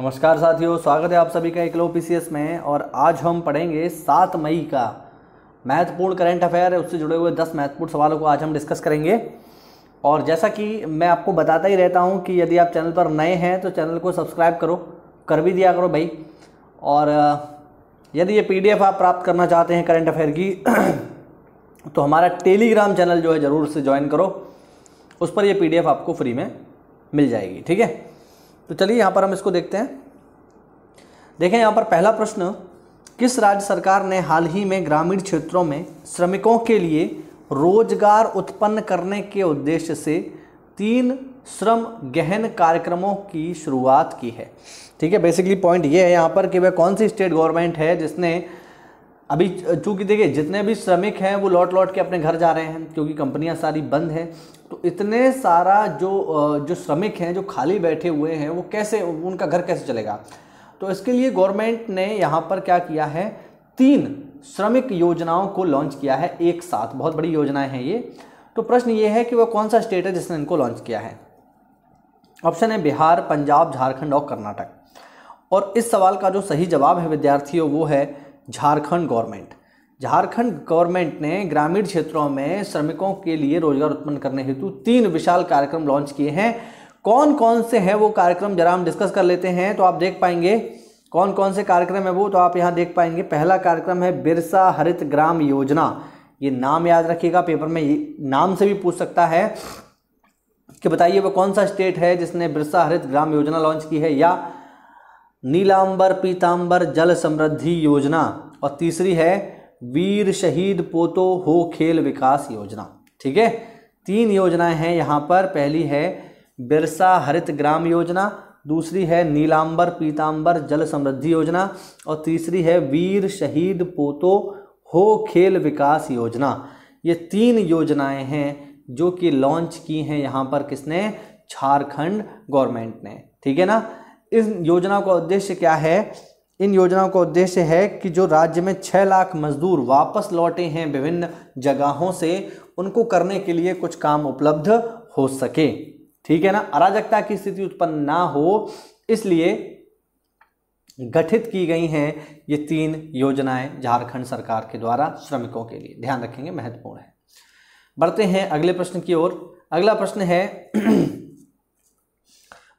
नमस्कार साथियों स्वागत है आप सभी का एकलो पी में और आज हम पढ़ेंगे सात मई का महत्वपूर्ण करंट अफेयर है उससे जुड़े हुए दस महत्वपूर्ण सवालों को आज हम डिस्कस करेंगे और जैसा कि मैं आपको बताता ही रहता हूँ कि यदि आप चैनल पर नए हैं तो चैनल को सब्सक्राइब करो कर भी दिया करो भाई और यदि ये पी आप प्राप्त करना चाहते हैं करंट अफेयर की तो हमारा टेलीग्राम चैनल जो है ज़रूर से ज्वाइन करो उस पर यह पी आपको फ्री में मिल जाएगी ठीक है तो चलिए यहाँ पर हम इसको देखते हैं देखें यहाँ पर पहला प्रश्न किस राज्य सरकार ने हाल ही में ग्रामीण क्षेत्रों में श्रमिकों के लिए रोजगार उत्पन्न करने के उद्देश्य से तीन श्रम गहन कार्यक्रमों की शुरुआत की है ठीक है बेसिकली पॉइंट ये है यहाँ पर कि वह कौन सी स्टेट गवर्नमेंट है जिसने अभी चूंकि देखिए जितने भी श्रमिक हैं वो लौट लौट के अपने घर जा रहे हैं क्योंकि कंपनियां सारी बंद हैं तो इतने सारा जो जो श्रमिक हैं जो खाली बैठे हुए हैं वो कैसे उनका घर कैसे चलेगा तो इसके लिए गवर्नमेंट ने यहाँ पर क्या किया है तीन श्रमिक योजनाओं को लॉन्च किया है एक साथ बहुत बड़ी योजनाएं हैं ये तो प्रश्न ये है कि वह कौन सा स्टेट है जिसने इनको लॉन्च किया है ऑप्शन है बिहार पंजाब झारखंड और कर्नाटक और इस सवाल का जो सही जवाब है विद्यार्थियों वो है झारखंड गवर्नमेंट झारखंड गवर्नमेंट ने ग्रामीण क्षेत्रों में श्रमिकों के लिए रोजगार उत्पन्न करने हेतु तीन विशाल कार्यक्रम लॉन्च किए हैं कौन कौन से हैं वो कार्यक्रम जरा हम डिस्कस कर लेते हैं तो आप देख पाएंगे कौन कौन से कार्यक्रम है वो तो आप यहाँ देख पाएंगे पहला कार्यक्रम है बिरसा हरित ग्राम योजना ये नाम याद रखिएगा पेपर में नाम से भी पूछ सकता है कि बताइए वो कौन सा स्टेट है जिसने बिरसा हरित ग्राम योजना लॉन्च की है या नीलांबर पीतांबर जल समृद्धि योजना और तीसरी है वीर शहीद पोतो हो खेल विकास योजना ठीक है तीन योजनाएं हैं यहाँ पर पहली है बिरसा हरित ग्राम योजना दूसरी है नीलांबर पीतांबर जल समृद्धि योजना और तीसरी है वीर शहीद पोतो हो खेल विकास योजना ये तीन योजनाएं हैं जो कि लॉन्च की हैं यहाँ पर किसने झारखंड गवर्नमेंट ने ठीक है ना इस योजना का उद्देश्य क्या है इन योजनाओं का उद्देश्य है कि जो राज्य में छः लाख मजदूर वापस लौटे हैं विभिन्न जगहों से उनको करने के लिए कुछ काम उपलब्ध हो सके ठीक है ना अराजकता की स्थिति उत्पन्न ना हो इसलिए गठित की गई हैं ये तीन योजनाएं झारखंड सरकार के द्वारा श्रमिकों के लिए ध्यान रखेंगे महत्वपूर्ण है बढ़ते हैं अगले प्रश्न की ओर अगला प्रश्न है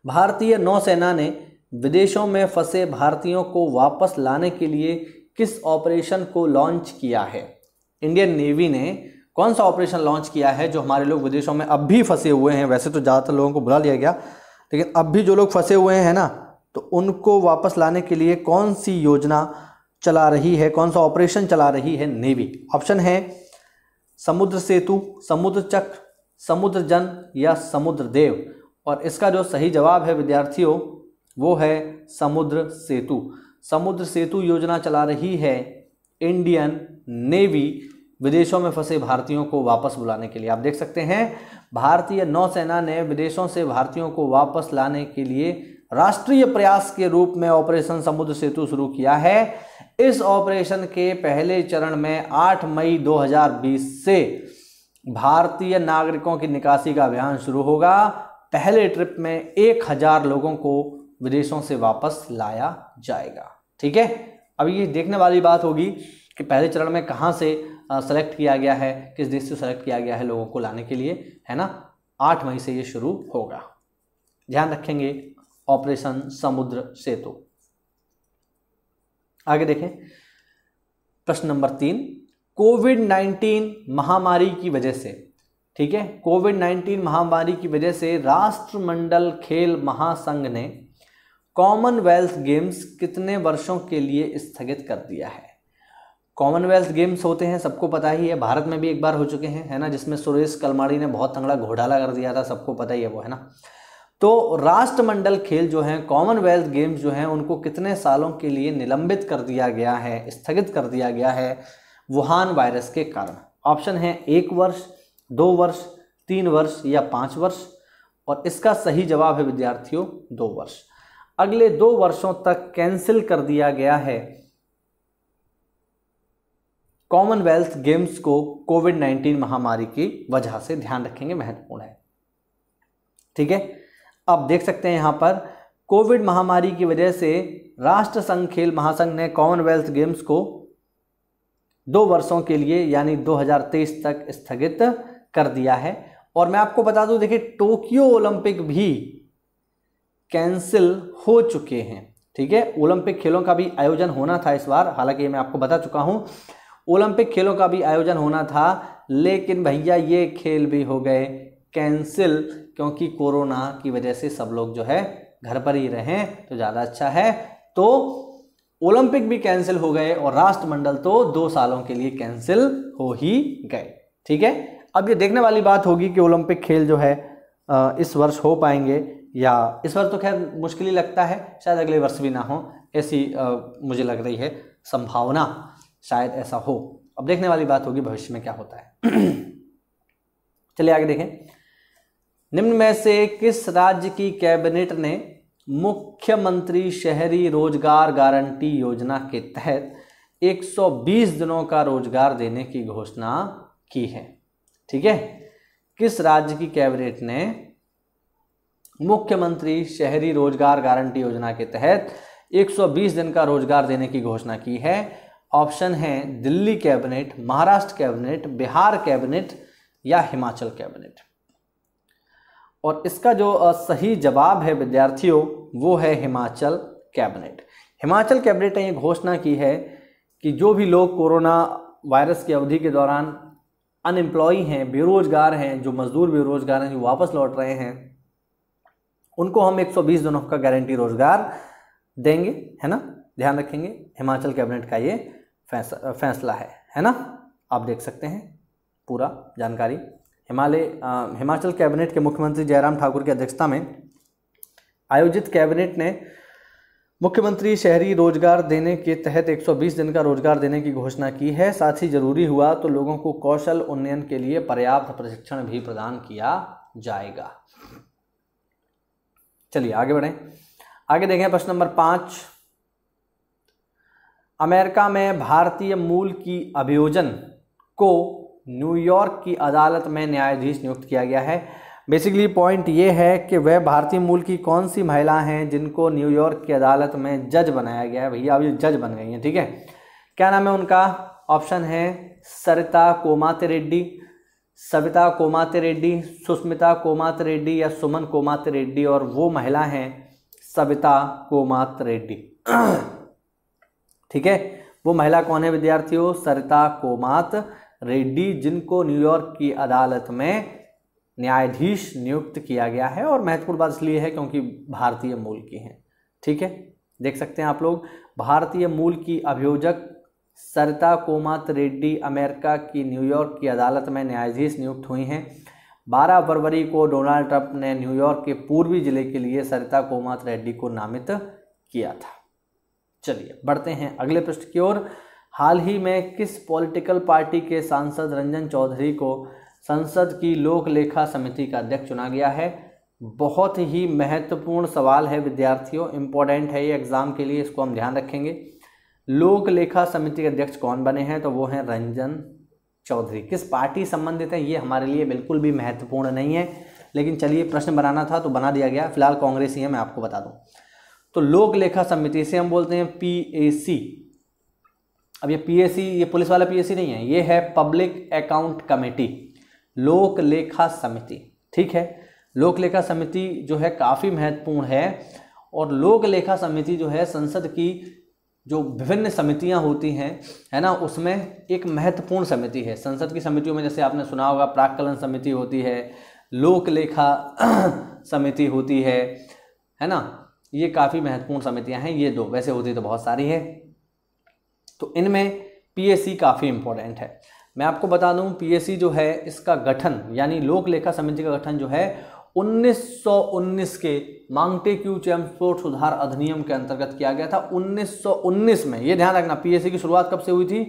भारतीय नौसेना ने विदेशों में फंसे भारतीयों को वापस लाने के लिए किस ऑपरेशन को लॉन्च किया है इंडियन नेवी ने कौन सा ऑपरेशन लॉन्च किया है जो हमारे लोग विदेशों में अब भी फंसे हुए हैं वैसे तो ज़्यादातर लोगों को बुला लिया गया लेकिन अब भी जो लोग फंसे हुए हैं ना तो उनको वापस लाने के लिए कौन सी योजना चला रही है कौन सा ऑपरेशन चला रही है नेवी ऑप्शन है समुद्र सेतु समुद्र चक्र समुद्र जन या समुद्र देव और इसका जो सही जवाब है विद्यार्थियों वो है समुद्र सेतु समुद्र सेतु योजना चला रही है इंडियन नेवी विदेशों में फंसे भारतीयों को वापस बुलाने के लिए आप देख सकते हैं भारतीय नौसेना ने विदेशों से भारतीयों को वापस लाने के लिए राष्ट्रीय प्रयास के रूप में ऑपरेशन समुद्र सेतु शुरू किया है इस ऑपरेशन के पहले चरण में 8 मई 2020 से भारतीय नागरिकों की निकासी का अभियान शुरू होगा पहले ट्रिप में एक लोगों को विदेशों से वापस लाया जाएगा ठीक है अब ये देखने वाली बात होगी कि पहले चरण में कहाँ से सेलेक्ट किया गया है किस देश से सेलेक्ट किया गया है लोगों को लाने के लिए है ना आठ मई से ये शुरू होगा ध्यान रखेंगे ऑपरेशन समुद्र सेतु आगे देखें प्रश्न नंबर तीन कोविड नाइन्टीन महामारी की वजह से ठीक है कोविड नाइन्टीन महामारी की वजह से राष्ट्रमंडल खेल महासंघ ने कॉमनवेल्थ गेम्स कितने वर्षों के लिए स्थगित कर दिया है कॉमनवेल्थ गेम्स होते हैं सबको पता ही है भारत में भी एक बार हो चुके हैं है ना जिसमें सुरेश कलमाड़ी ने बहुत तंगड़ा घोटाला कर दिया था सबको पता ही है वो है ना तो राष्ट्रमंडल खेल जो हैं कॉमनवेल्थ गेम्स जो हैं उनको कितने सालों के लिए निलंबित कर दिया गया है स्थगित कर दिया गया है वुहान वायरस के कारण ऑप्शन है एक वर्ष दो वर्ष तीन वर्ष या पाँच वर्ष और इसका सही जवाब है विद्यार्थियों दो वर्ष अगले दो वर्षों तक कैंसिल कर दिया गया है कॉमनवेल्थ गेम्स को कोविड 19 महामारी की वजह से ध्यान रखेंगे महत्वपूर्ण है ठीक है अब देख सकते हैं यहां पर कोविड महामारी की वजह से राष्ट्र संघ खेल महासंघ ने कॉमनवेल्थ गेम्स को दो वर्षों के लिए यानी 2023 तक स्थगित कर दिया है और मैं आपको बता दूं देखिए टोक्यो ओलंपिक भी कैंसिल हो चुके हैं ठीक है ओलंपिक खेलों का भी आयोजन होना था इस बार हालांकि मैं आपको बता चुका हूँ ओलंपिक खेलों का भी आयोजन होना था लेकिन भैया ये खेल भी हो गए कैंसिल क्योंकि कोरोना की वजह से सब लोग जो है घर पर ही रहें तो ज़्यादा अच्छा है तो ओलंपिक भी कैंसिल हो गए और राष्ट्रमंडल तो दो सालों के लिए कैंसिल हो ही गए ठीक है अब ये देखने वाली बात होगी कि ओलंपिक खेल जो है इस वर्ष हो पाएंगे या इस वर्ष तो खैर मुश्किल ही लगता है शायद अगले वर्ष भी ना हो ऐसी मुझे लग रही है संभावना शायद ऐसा हो अब देखने वाली बात होगी भविष्य में क्या होता है चलिए आगे देखें निम्न में से किस राज्य की कैबिनेट ने मुख्यमंत्री शहरी रोजगार गारंटी योजना के तहत 120 दिनों का रोजगार देने की घोषणा की है ठीक है किस राज्य की कैबिनेट ने मुख्यमंत्री शहरी रोजगार गारंटी योजना के तहत 120 दिन का रोजगार देने की घोषणा की है ऑप्शन है Delhi cabinet Maharashtra cabinet Bihar cabinet या हिमाचल कैबिनेट और इसका जो सही जवाब है विद्यार्थियों वो है हिमाचल कैबिनेट हिमाचल कैबिनेट ने यह घोषणा की है कि जो भी लोग कोरोना वायरस की अवधि के दौरान अनएम्प्लॉय हैं बेरोजगार हैं जो मजदूर बेरोजगार हैं जो वापस लौट रहे हैं उनको हम 120 दिनों का गारंटी रोजगार देंगे है ना ध्यान रखेंगे हिमाचल कैबिनेट का ये फैसला है है ना आप देख सकते हैं पूरा जानकारी हिमालय हिमाचल कैबिनेट के मुख्यमंत्री जयराम ठाकुर की अध्यक्षता में आयोजित कैबिनेट ने मुख्यमंत्री शहरी रोजगार देने के तहत 120 दिन का रोजगार देने की घोषणा की है साथ ही जरूरी हुआ तो लोगों को कौशल उन्नयन के लिए पर्याप्त प्रशिक्षण भी प्रदान किया जाएगा चलिए आगे बढ़ें आगे देखें प्रश्न नंबर पांच अमेरिका में भारतीय मूल की अभियोजन को न्यूयॉर्क की अदालत में न्यायाधीश नियुक्त किया गया है बेसिकली पॉइंट ये है कि वह भारतीय मूल की कौन सी महिला हैं जिनको न्यूयॉर्क की अदालत में जज बनाया गया है भैया अभी जज बन गई हैं ठीक है क्या नाम है उनका ऑप्शन है सरिता कोमाते रेड्डी सविता कोमाते रेड्डी सुष्मिता कोमात रेड्डी या सुमन कोमात रेड्डी और वो महिला हैं सविता कोमात रेड्डी ठीक है वो महिला कौन है विद्यार्थियों सरिता कोमात रेड्डी जिनको न्यूयॉर्क की अदालत में न्यायाधीश नियुक्त किया गया है और महत्वपूर्ण बात इसलिए है क्योंकि भारतीय मूल की हैं ठीक है देख सकते हैं आप लोग भारतीय मूल की अभियोजक सरिता कोमात रेड्डी अमेरिका की न्यूयॉर्क की अदालत में न्यायाधीश नियुक्त हुई हैं 12 फरवरी को डोनाल्ड ट्रंप ने न्यूयॉर्क के पूर्वी जिले के लिए सरिता कोमात रेड्डी को नामित किया था चलिए बढ़ते हैं अगले पृष्ठ की ओर हाल ही में किस पॉलिटिकल पार्टी के सांसद रंजन चौधरी को संसद की लोक लेखा समिति का अध्यक्ष चुना गया है बहुत ही महत्वपूर्ण सवाल है विद्यार्थियों इम्पोर्टेंट है ये एग्ज़ाम के लिए इसको हम ध्यान रखेंगे लोक लेखा समिति के अध्यक्ष कौन बने हैं तो वो हैं रंजन चौधरी किस पार्टी संबंधित हैं ये हमारे लिए बिल्कुल भी महत्वपूर्ण नहीं है लेकिन चलिए प्रश्न बनाना था तो बना दिया गया फिलहाल कांग्रेस ही है मैं आपको बता दूं तो लोक लेखा समिति से हम बोलते हैं पीएसी अब ये पीएसी ये पुलिस वाला पीएसी नहीं है ये है पब्लिक अकाउंट कमेटी लोक लेखा समिति ठीक है लोक लेखा समिति जो है काफ़ी महत्वपूर्ण है और लोक लेखा समिति जो है संसद की जो विभिन्न समितियां होती हैं है ना उसमें एक महत्वपूर्ण समिति है संसद की समितियों में जैसे आपने सुना होगा प्राकलन समिति होती है लोक लेखा समिति होती है है ना ये काफ़ी महत्वपूर्ण समितियां हैं ये दो वैसे होती तो बहुत सारी है तो इनमें पीएसी काफ़ी इंपॉर्टेंट है मैं आपको बता दूं पीएसी जो है इसका गठन यानी लोक लेखा समिति का गठन जो है 1919 के मांगटे क्यू चैम्पोर्ट सुधार अधिनियम के अंतर्गत किया गया था 1919 में ये ध्यान रखना पीएससी की शुरुआत कब से हुई थी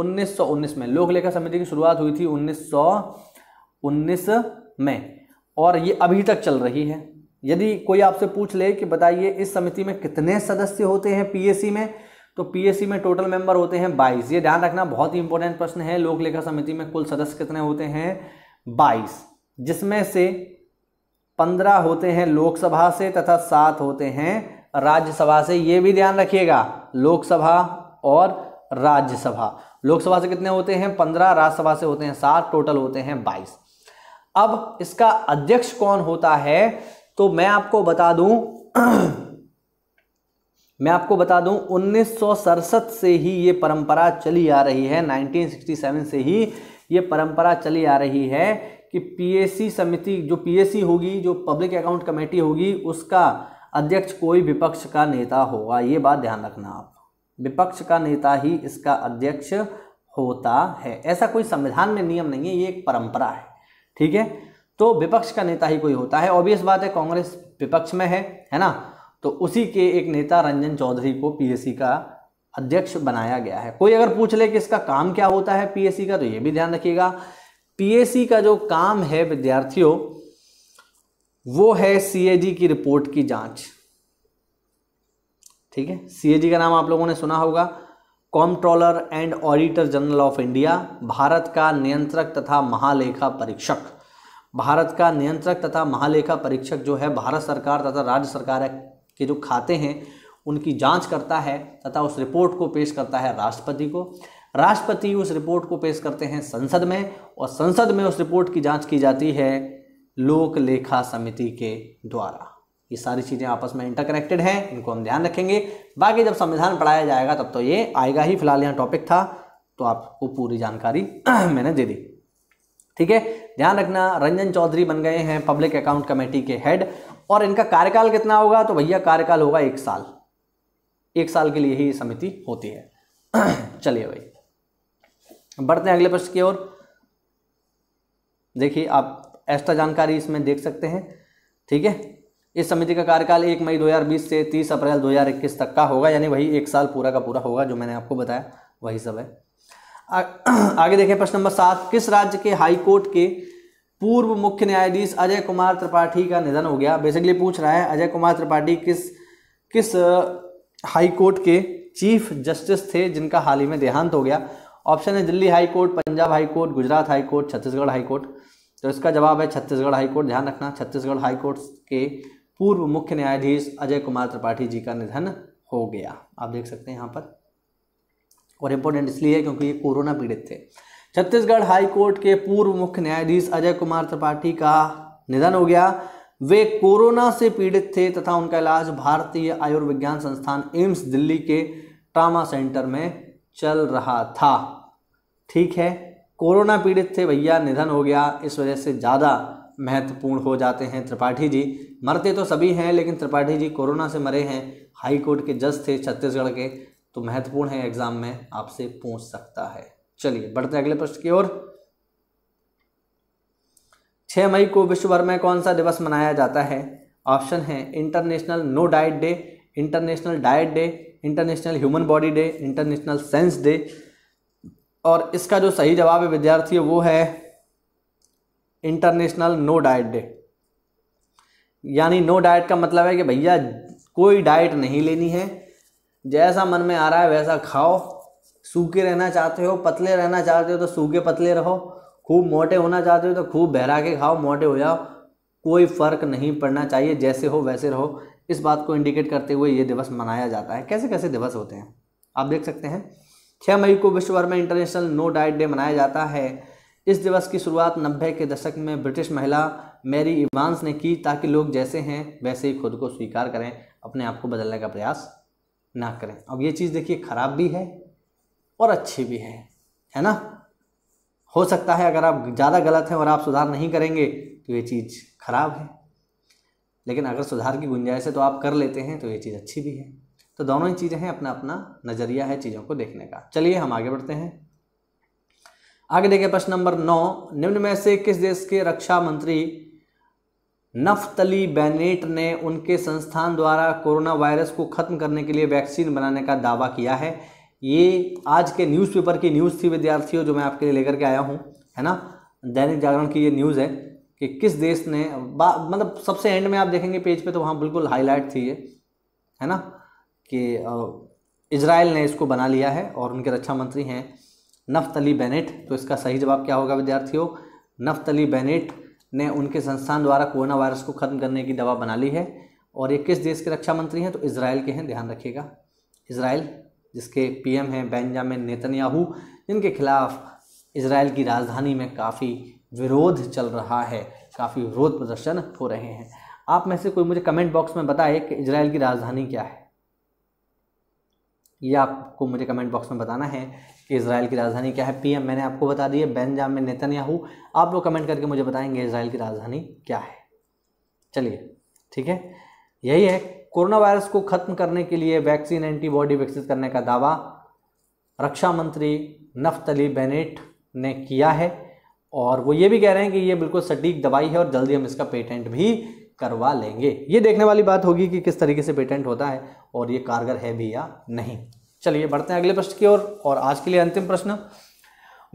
1919 में लोक लेखा समिति की शुरुआत हुई थी 1919 में और ये अभी तक चल रही है यदि कोई आपसे पूछ ले कि बताइए इस समिति में कितने सदस्य होते हैं पीएससी में तो पीएससी में टोटल मेंबर होते हैं बाईस ये ध्यान रखना बहुत ही इंपॉर्टेंट प्रश्न है लोक लेखा समिति में कुल सदस्य कितने होते हैं बाईस जिसमें से पंद्रह होते हैं लोकसभा से तथा सात होते हैं राज्यसभा से ये भी ध्यान रखिएगा लोकसभा और राज्यसभा लोकसभा से कितने होते हैं पंद्रह राज्यसभा से होते हैं सात टोटल होते हैं बाईस अब इसका अध्यक्ष कौन होता है तो मैं आपको बता दूं मैं आपको बता दूं उन्नीस से ही ये परंपरा चली आ रही है 1967 से ही ये परंपरा चली आ रही है कि पीएसी समिति जो पीएसी होगी जो पब्लिक अकाउंट कमेटी होगी उसका अध्यक्ष कोई विपक्ष का नेता होगा ये बात ध्यान रखना आप विपक्ष का नेता ही इसका अध्यक्ष होता है ऐसा कोई संविधान में नियम नहीं है ये एक परंपरा है ठीक है तो विपक्ष का नेता ही कोई होता है ऑब्वियस बात है कांग्रेस विपक्ष में है है ना तो उसी के एक नेता रंजन चौधरी को पीएसी का अध्यक्ष बनाया गया है कोई अगर पूछ ले कि इसका काम क्या होता है पीएससी का तो ये भी ध्यान रखिएगा पीएसी का जो काम है विद्यार्थियों वो है सीएजी की रिपोर्ट की जांच ठीक है सीएजी का नाम आप लोगों ने सुना होगा comptroller and auditor general of India Bharat का नियंत्रक तथा महालेखा परीक्षक भारत का नियंत्रक तथा महालेखा परीक्षक जो है भारत सरकार तथा राज्य सरकार के जो खाते हैं उनकी जांच करता है तथा उस रिपोर्ट को पेश करता है राष्ट्रपति को राष्ट्रपति उस रिपोर्ट को पेश करते हैं संसद में और संसद में उस रिपोर्ट की जांच की जाती है लोक लेखा समिति के द्वारा ये सारी चीज़ें आपस में इंटरकनेक्टेड हैं इनको हम ध्यान रखेंगे बाकी जब संविधान पढ़ाया जाएगा तब तो ये आएगा ही फिलहाल यहाँ टॉपिक था तो आपको पूरी जानकारी मैंने दे दी ठीक है ध्यान रखना रंजन चौधरी बन गए हैं पब्लिक अकाउंट कमेटी के हेड और इनका कार्यकाल कितना होगा तो भैया कार्यकाल होगा एक साल एक साल के लिए ही समिति होती है चलिए भाई बढ़ते हैं अगले प्रश्न की ओर देखिए आप एक्स्ट्रा जानकारी इसमें देख सकते हैं ठीक है इस समिति का कार्यकाल एक मई 2020 से 30 अप्रैल 2021 तक का होगा यानी वही एक साल पूरा का पूरा होगा जो मैंने आपको बताया वही सब है आ, आगे देखें प्रश्न नंबर सात किस राज्य के हाईकोर्ट के पूर्व मुख्य न्यायाधीश अजय कुमार त्रिपाठी का निधन हो गया बेसिकली पूछ रहा है अजय कुमार त्रिपाठी किस किस हाईकोर्ट के चीफ जस्टिस थे जिनका हाल ही में देहांत हो गया ऑप्शन है Delhi high court Punjab high court Gujarat high court Chhattisgarh high court तो इसका जवाब है छत्तीसगढ़ हाई कोर्ट ध्यान रखना छत्तीसगढ़ हाई कोर्ट के पूर्व मुख्य न्यायाधीश अजय कुमार त्रिपाठी जी का निधन हो गया आप देख सकते हैं यहाँ पर और इम्पोर्टेंट इसलिए है क्योंकि ये कोरोना पीड़ित थे छत्तीसगढ़ हाई कोर्ट के पूर्व मुख्य न्यायाधीश अजय कुमार त्रिपाठी का निधन हो गया वे कोरोना से पीड़ित थे तथा उनका इलाज भारतीय आयुर्विज्ञान संस्थान एम्स दिल्ली के ट्रामा सेंटर में चल रहा था ठीक है कोरोना पीड़ित थे भैया निधन हो गया इस वजह से ज़्यादा महत्वपूर्ण हो जाते हैं त्रिपाठी जी मरते तो सभी हैं लेकिन त्रिपाठी जी कोरोना से मरे हैं हाई कोर्ट के जज थे छत्तीसगढ़ के तो महत्वपूर्ण है एग्जाम में आपसे पूछ सकता है चलिए बढ़ते अगले प्रश्न की ओर छः मई को विश्व भर में कौन सा दिवस मनाया जाता है ऑप्शन है international no diet day international diet day international human body day international science day और इसका जो सही जवाब है विद्यार्थी वो है इंटरनेशनल नो डाइट डे यानी नो डाइट का मतलब है कि भैया कोई डाइट नहीं लेनी है जैसा मन में आ रहा है वैसा खाओ सूखे रहना चाहते हो पतले रहना चाहते हो तो सूखे पतले रहो खूब मोटे होना चाहते हो तो खूब बहरा के खाओ मोटे हो जाओ कोई फ़र्क नहीं पड़ना चाहिए जैसे हो वैसे रहो इस बात को इंडिकेट करते हुए ये दिवस मनाया जाता है कैसे कैसे दिवस होते हैं आप देख सकते हैं छः मई को विश्व भर में इंटरनेशनल नो डाइट डे मनाया जाता है इस दिवस की शुरुआत नब्बे के दशक में ब्रिटिश महिला मैरी इवानस ने की ताकि लोग जैसे हैं वैसे ही खुद को स्वीकार करें अपने आप को बदलने का प्रयास ना करें अब ये चीज़ देखिए ख़राब भी है और अच्छी भी है है ना हो सकता है अगर आप ज़्यादा गलत हैं और आप सुधार नहीं करेंगे तो ये चीज़ ख़राब है लेकिन अगर सुधार की गुंजाइश है तो आप कर लेते हैं तो ये चीज़ अच्छी भी है तो दोनों ही चीज़ें हैं अपना अपना नज़रिया है चीज़ों को देखने का चलिए हम आगे बढ़ते हैं आगे देखें प्रश्न नंबर नौ निम्न में से किस देश के रक्षा मंत्री नफ्तली बेनेट ने उनके संस्थान द्वारा कोरोना वायरस को ख़त्म करने के लिए वैक्सीन बनाने का दावा किया है ये आज के न्यूज़पेपर की न्यूज़ थी विद्यार्थियों जो मैं आपके लिए लेकर के आया हूँ है ना दैनिक जागरण की ये न्यूज़ है कि किस देश ने मतलब सबसे एंड में आप देखेंगे पेज पे तो वहाँ बिल्कुल हाईलाइट थी ये है ना कि इसराइल ने इसको बना लिया है और उनके रक्षा मंत्री हैं नफ्त अली बेनेट तो इसका सही जवाब क्या होगा विद्यार्थियों नफ्त अली बेनेट ने उनके संस्थान द्वारा कोरोना वायरस को ख़त्म करने की दवा बना ली है और ये किस देश के रक्षा मंत्री हैं तो इसराइल के हैं ध्यान रखिएगा इसराइल जिसके पीएम हैं बेंजामिन नेतन्याहू जिनके खिलाफ इसराइल की राजधानी में काफ़ी विरोध चल रहा है काफ़ी विरोध प्रदर्शन हो रहे हैं आप में से कोई मुझे कमेंट बॉक्स में बताए कि इसराइल की राजधानी क्या है ये आपको मुझे कमेंट बॉक्स में बताना है कि इसराइल की राजधानी क्या है पीएम मैंने आपको बता दी है में नेतन्याहू आप लोग कमेंट करके मुझे बताएंगे इसराइल की राजधानी क्या है चलिए ठीक है यही है कोरोना वायरस को ख़त्म करने के लिए वैक्सीन एंटीबॉडी विकसित करने का दावा रक्षा मंत्री नफ्तली बेनेट ने किया है और वो ये भी कह रहे हैं कि ये बिल्कुल सटीक दवाई है और जल्दी हम इसका पेटेंट भी करवा लेंगे ये देखने वाली बात होगी कि किस तरीके से पेटेंट होता है और ये कारगर है भी या नहीं चलिए बढ़ते हैं अगले प्रश्न की ओर और, और आज के लिए अंतिम प्रश्न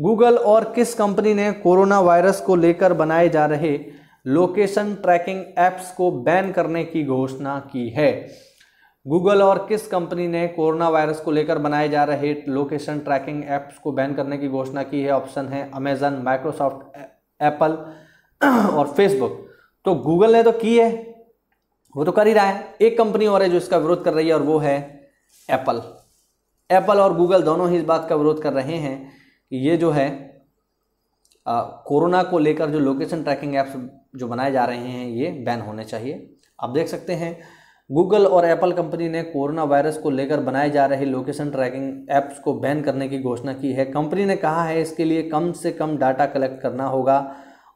गूगल और किस कंपनी ने कोरोना वायरस को लेकर बनाए जा रहे लोकेशन ट्रैकिंग ऐप्स को बैन करने की घोषणा की है गूगल और किस कंपनी ने कोरोना वायरस को लेकर बनाए जा रहे लोकेशन ट्रैकिंग ऐप्स को बैन करने की घोषणा की है ऑप्शन है अमेजन माइक्रोसॉफ्ट एप्पल और फेसबुक तो गूगल ने तो की है वो तो कर ही रहा है एक कंपनी और है जो इसका विरोध कर रही है और वो है एप्पल एप्पल और गूगल दोनों ही इस बात का विरोध कर रहे हैं कि ये जो है कोरोना को लेकर जो लोकेशन ट्रैकिंग ऐप्स जो बनाए जा रहे हैं ये बैन होने चाहिए आप देख सकते हैं गूगल और एप्पल कंपनी ने कोरोना वायरस को लेकर बनाए जा रहे लोकेशन ट्रैकिंग ऐप्स को बैन करने की घोषणा की है कंपनी ने कहा है इसके लिए कम से कम डाटा कलेक्ट करना होगा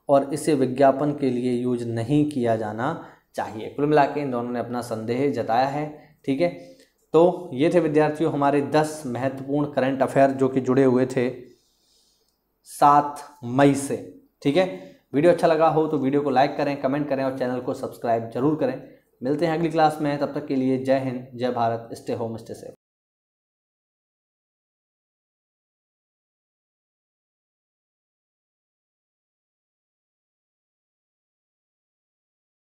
और इसे विज्ञापन के लिए यूज नहीं किया जाना चाहिए कुल मिला के इन दोनों ने अपना संदेह जताया है ठीक है तो ये थे विद्यार्थियों हमारे दस महत्वपूर्ण करंट अफेयर जो कि जुड़े हुए थे सात मई से ठीक है वीडियो अच्छा लगा हो तो वीडियो को लाइक करें कमेंट करें और चैनल को सब्सक्राइब जरूर करें मिलते हैं अगली क्लास में तब तक के लिए जय हिंद जय Bharat stay home stay safe